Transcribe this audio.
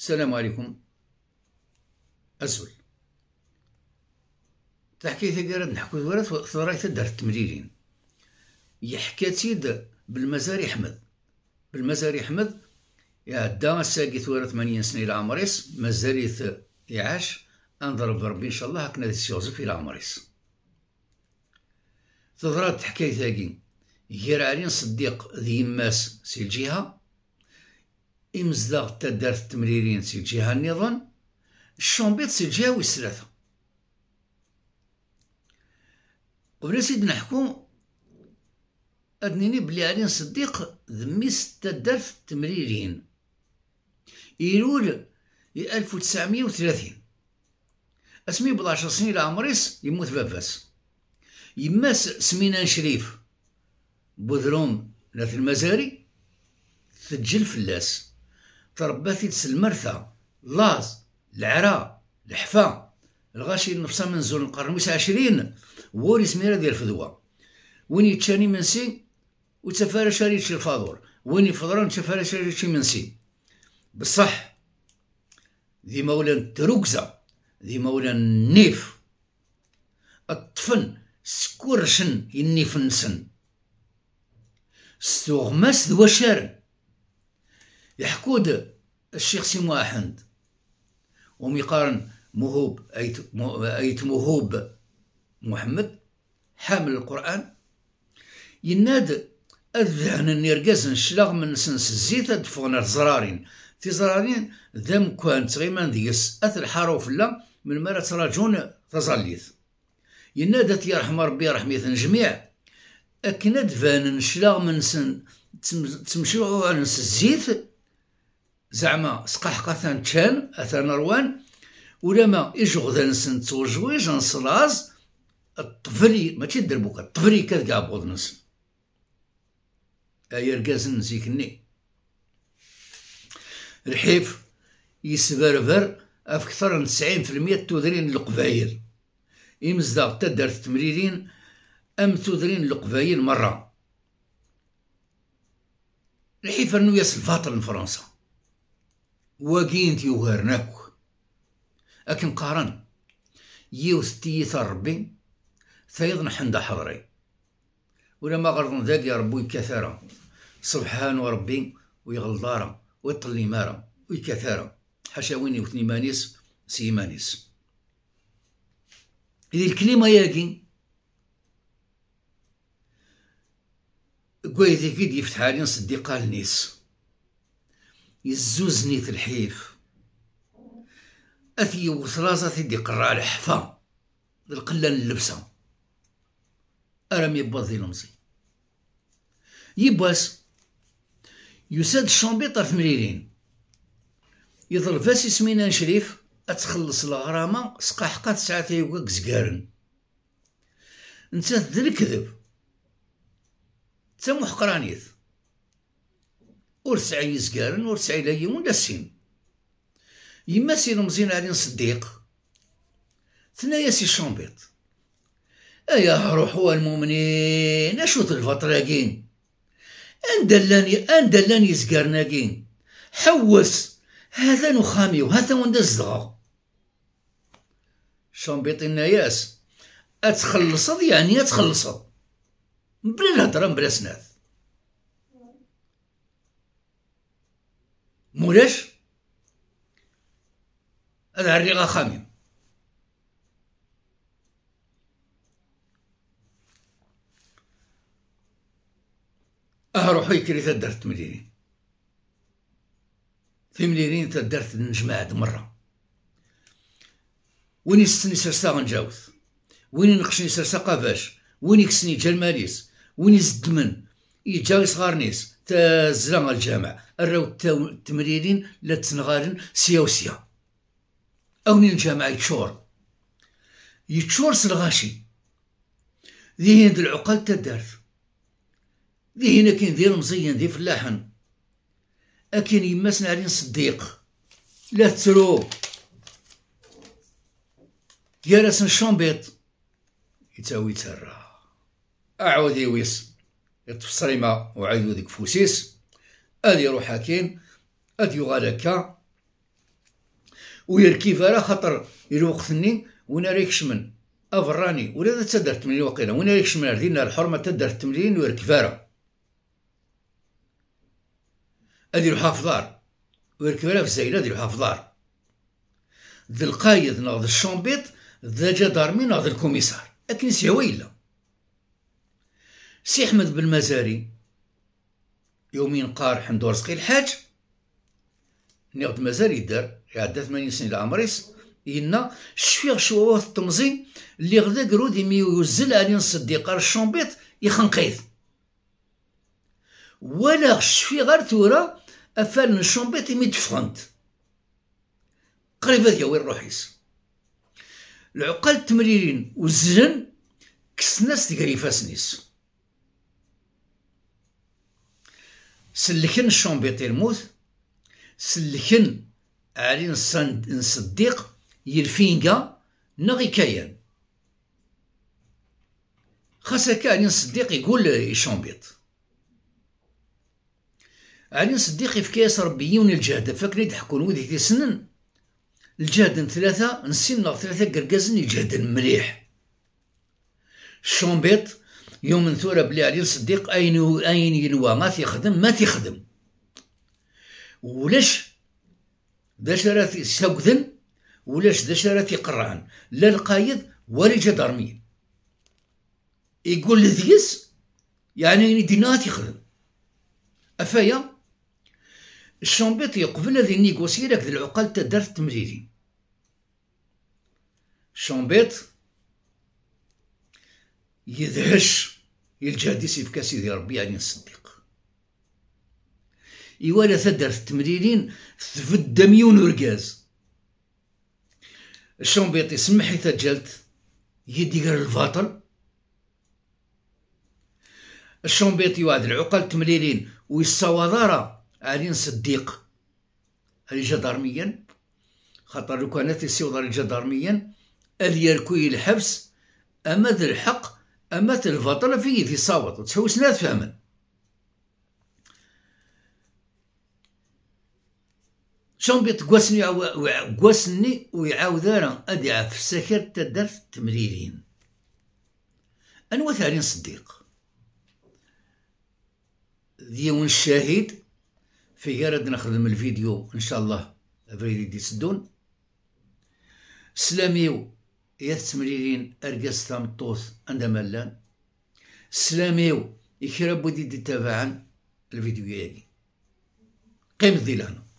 السلام عليكم أزول تحكي ثقارة نحكو ثورة ثورة تدار التمريرين يحكى تيد بالمزاري أحمد بالمزاري أحمد يعدى الساقي ثورة ثمانية سنة إلى عمريس مزاري يعاش أنضرب ربي إن شاء الله هكنا سي سيوزف إلى عمريس تضرات حكاية ثاقي غير علي صديق ذي ماس سي الجهة إمزلاغ تدارت التمريرين سي الجهة النظام الشومبيط سي الجهة ويس قبل سيد نحكو أدنيني بلي علي نصديق ذميس تدارت التمريرين إيلول ألف وتسعمية وثلاثين اسمي بلاش سنين لعمريس يموت بافاس يماس سمينا شريف بوذروم لاث المزاري تسجل فلاس ترباتي تسلمرثا المرثى لاز العرا الحفا الغاشي نفسها من زول القرن ويس عشرين ووريس ميرا ديال الفدوة وين يتشاني منسي وتفارى شريتش الفاضور وين يفضران تفارى شريتش منسي بصح ذي مولا التروكزة ذي مولا النيف الطفن سكورشن ينيفنسن ستوغماس شارن يحكود الشيخ سيمو أحمد وميقارن مهوب أيت مهوب محمد حامل القرآن يناد الذهن النرقز نشلغ من سنس الزيت دفغنا زرارين في زرارين ذم كوان تغيمان ديس أث الحروف لا من مرة تراجون تزاليث ينادت يرحم ربي رحميث جميع أكند فان نشلغ من سن تمشيو عن الزيت زعما سقحقة ثان تشان أثان روان ولما إجغ توجوي جان صلاز الطفري ماشي دربوك الطفري قاع قابوض نسن أي رقازن زيكني الحيف يسبربر أفكثر أكثر من تسعين في المية تودرين القبايل يمزداغ تدار التمريرين أم تودرين القبايل مرة الحيف أنه يصل فاطر فرنسا وكينت يوغرناك لكن قارن يو تيث ربي فيض نحن حضري ولا ما غرض ذاك يا ربي كثارة سبحان ربي ويغلظارا ويطلي مارا ويكثارا حاشا وين يوثني مانيس سيمانيس إذا الكلمة ياكي كويتي كيد يفتح علي صديقة النيس نيس يزوزني الحيف أثي وثرازة تدي قرع الحفا القلة اللبسة أرمي بضي لمزي يباس يساد الشومبي في مريرين يضرب فاسي سمينا شريف أتخلص الغرامة سقا حقا تسعة تيوكا زكارن نتا تدري كذب تا محقرانيث ورسعي يزقارن ورسع إلي ولا سين يما سين مزين علي صديق ثنايا سي شومبيط أيا روح هو المؤمنين أشوت الفطراكين ان أندلاني زقارناكين حوس هذا نخامي وهذا وندز دغا شومبيط ياس اتخلصو يعني اتخلصو بلا الهضرة بلا سناد مولاش هذا الريغة خامم اه روحو درت تدار في تمليرين تدار نجمع هاد مرة وين يستني سرسا غنجاوز وين ينقشني سرسا قافاش وين يكسني جا الماليس وين يزد من يجاوي غارنيس تازلا الجامع راو التمريرين لا تنغارن سيا وسيا اوني الجامع يتشور يتشور سلغاشي ذي هند العقل تدار ذي هنا كاين ذي المزين ذي فلاحن اكين يما سنعرين صديق لا ترو يا راس الشومبيط يتاوي ترى اعوذي ويس التصريمة وعيدو ديك فوسيس ادي يروح هاكين ادي يغالكا ويركي فارا خاطر يلو وقتني وانا ريكشمن افراني ولا تدار تمرين وقيلا وانا ريكشمن ردينا دينا الحرمه تدار تمرين ويركي فارا ادي روحا فضار ويركي فارا في الزايله ادي روحا فضار ذا القايد ناض الشومبيط ذا جدار مين ناض الكوميسار اكنس هويلا سي أحمد بن مزاري يومين قار حمد ورزقي الحاج نيغد مزاري دار يعدى 80 سنة لعمريس ينا شفيغ شواوات التمزي اللي غدا قرودي مي يوزل علي نصدي قار الشومبيط يخنقيث ولا شفيغ غير تورا افال الشومبيط يميد تفخنت قريب هذيا وين روحيس العقال التمريرين والزلن كسناس تقريفاسنيس سلكن الشومبيطيرموس سلكن علي نصديق يلفينكا نغي كيان خاصك علي نصديق يقول يشومبيط علي نصديق كيس ربيون الجهد فاكرين يضحكون ويدي دي سنن الجهد ثلاثة نسينا ثلاثة قرقازن الجهد مليح الشومبيط يوم من ثورة بلي علي الصديق أين أين يلوى ما تيخدم ما تيخدم ولاش داش راه تيستوكذن ولاش داش راه تيقرعن لا القايد ولا الجدرميين يقول لذيس يعني دينا تيخدم أفايا الشامبيط قبل هذه النيغوسي لك العقال تاع دار التمريري الشامبيط يدهش في كاسي ديال ربي يعني نصدق إيوالا تدار التمريرين تفد دميون ورقاز الشومبيطي سمحي تجلت يدي غير الفاطل الشومبيطي وعد العقل تمريرين ويصوادارة علي صديق هل جدارميا خاطر لو كانت السيوضة الجدارميا اليركوي الحبس أما الحق أما الفترة في في صوت تحوس لا تفهم بيت قوسني قوسني ويعاود انا أدعى في السكر تدرت تمريرين انا ثاني صديق ديون الشهيد في غير نخدم الفيديو إن شاء الله دي سدون سلاميو يتمريرين ارقص تمطوط عند ملان سلاميو يكرا بودي دي تابعا الفيديو يالي قيم ظل هنا